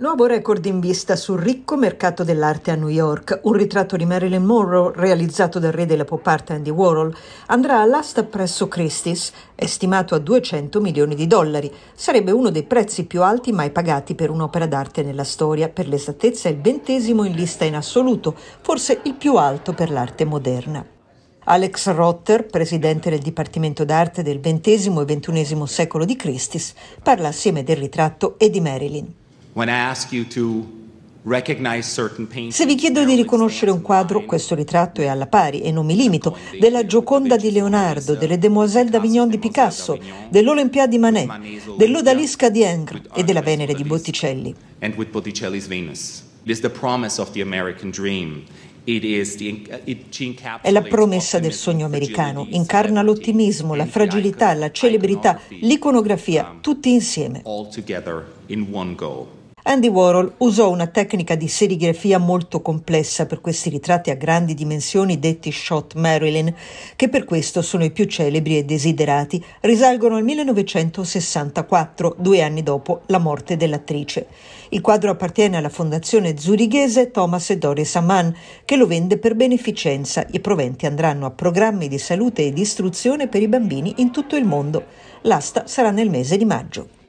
Nuovo record in vista sul ricco mercato dell'arte a New York. Un ritratto di Marilyn Monroe realizzato dal re della pop art Andy Warhol andrà all'asta presso Christie's, è stimato a 200 milioni di dollari. Sarebbe uno dei prezzi più alti mai pagati per un'opera d'arte nella storia, per l'esattezza il ventesimo in lista in assoluto, forse il più alto per l'arte moderna. Alex Rotter, presidente del Dipartimento d'Arte del XX e XXI secolo di Christie's, parla assieme del ritratto e di Marilyn. Se vi chiedo di riconoscere un quadro, questo ritratto è alla pari e non mi limito, della Gioconda di Leonardo, delle Demoiselles d'Avignon di Picasso, dell'Olympia di Manet, dell'Odalisca di Ingres e della Venere di Botticelli. Uh, è la promessa del sogno americano, incarna l'ottimismo, la fragilità, la celebrità, l'iconografia, tutti insieme. Andy Warhol usò una tecnica di serigrafia molto complessa per questi ritratti a grandi dimensioni detti shot Marilyn, che per questo sono i più celebri e desiderati, risalgono al 1964, due anni dopo la morte dell'attrice. Il quadro appartiene alla fondazione zurighese Thomas e Doris Amann, che lo vende per beneficenza. I proventi andranno a programmi di salute e di istruzione per i bambini in tutto il mondo. L'asta sarà nel mese di maggio.